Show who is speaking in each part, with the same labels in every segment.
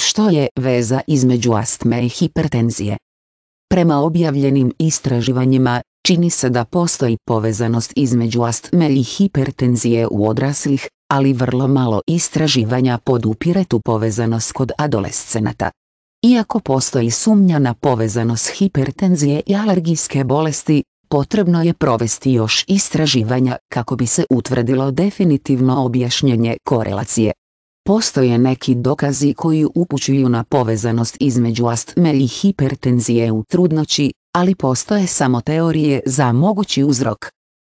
Speaker 1: Što je veza između astme i hipertenzije? Prema objavljenim istraživanjima, čini se da postoji povezanost između astme i hipertenzije u odraslih, ali vrlo malo istraživanja podupire tu povezanost kod adolescenata. Iako postoji sumnja na povezanost hipertenzije i alergijske bolesti, potrebno je provesti još istraživanja kako bi se utvrdilo definitivno objašnjenje korelacije. Postoje neki dokazi koji upućuju na povezanost između astme i hipertenzije u trudnoći, ali postoje samo teorije za mogući uzrok.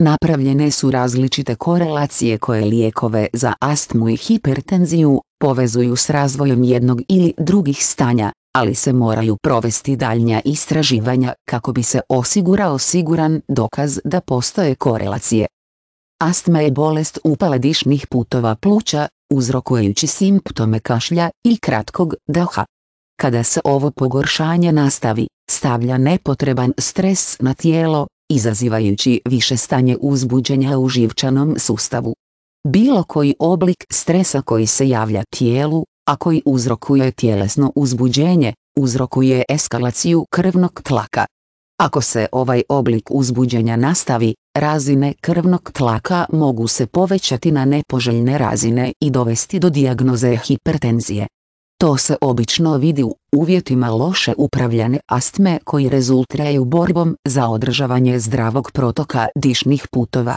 Speaker 1: Napravljene su različite korelacije koje lijekove za astmu i hipertenziju povezuju s razvojem jednog ili drugih stanja, ali se moraju provesti daljnja istraživanja kako bi se osigurao siguran dokaz da postoje korelacije. Astma je bolest upala dišnih putova pluća uzrokujući simptome kašlja i kratkog daha. Kada se ovo pogoršanje nastavi, stavlja nepotreban stres na tijelo, izazivajući više stanje uzbuđenja u živčanom sustavu. Bilo koji oblik stresa koji se javlja tijelu, a koji uzrokuje tjelesno uzbuđenje, uzrokuje eskalaciju krvnog tlaka. Ako se ovaj oblik uzbuđenja nastavi, razine krvnog tlaka mogu se povećati na nepoželjne razine i dovesti do dijagnoze hipertenzije. To se obično vidi u uvjetima loše upravljane astme koji rezultiraju borbom za održavanje zdravog protoka dišnih putova.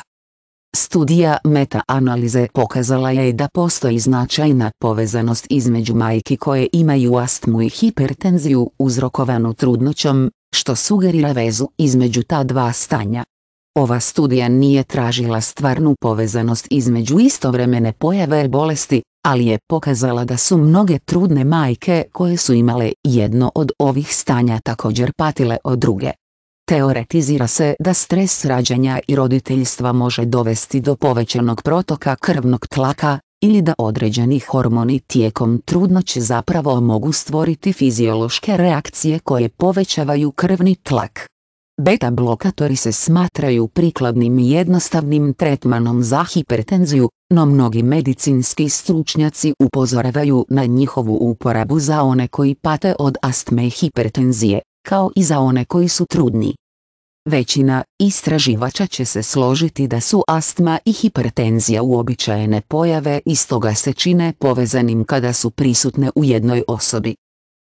Speaker 1: Studija meta-analize pokazala je da postoji značajna povezanost između majki koje imaju astmu i hipertenziju uzrokovanu trudnoćom, što sugerira vezu između ta dva stanja. Ova studija nije tražila stvarnu povezanost između istovremene pojave bolesti, ali je pokazala da su mnoge trudne majke koje su imale jedno od ovih stanja također patile od druge. Teoretizira se da stres rađanja i roditeljstva može dovesti do povećanog protoka krvnog tlaka, ili da određeni hormoni tijekom trudnoće zapravo mogu stvoriti fiziološke reakcije koje povećavaju krvni tlak. Beta blokatori se smatraju prikladnim i jednostavnim tretmanom za hipertenziju, no mnogi medicinski stručnjaci upozoravaju na njihovu uporabu za one koji pate od astme i hipertenzije, kao i za one koji su trudni. Većina istraživača će se složiti da su astma i hipertenzija uobičajene pojave i stoga se čine povezanim kada su prisutne u jednoj osobi.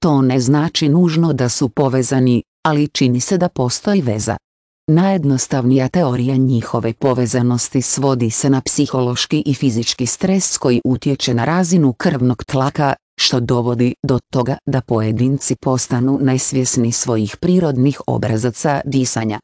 Speaker 1: To ne znači nužno da su povezani, ali čini se da postoji veza. Najjednostavnija teorija njihove povezanosti svodi se na psihološki i fizički stres koji utječe na razinu krvnog tlaka, što dovodi do toga da pojedinci postanu nesvjesni svojih prirodnih obrazaca disanja.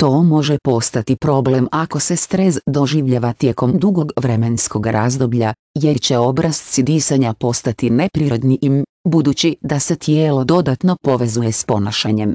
Speaker 1: To može postati problem ako se stres doživljava tijekom dugog vremenskog razdoblja, jer će obrazci disanja postati neprirodni im, budući da se tijelo dodatno povezuje s ponašanjem.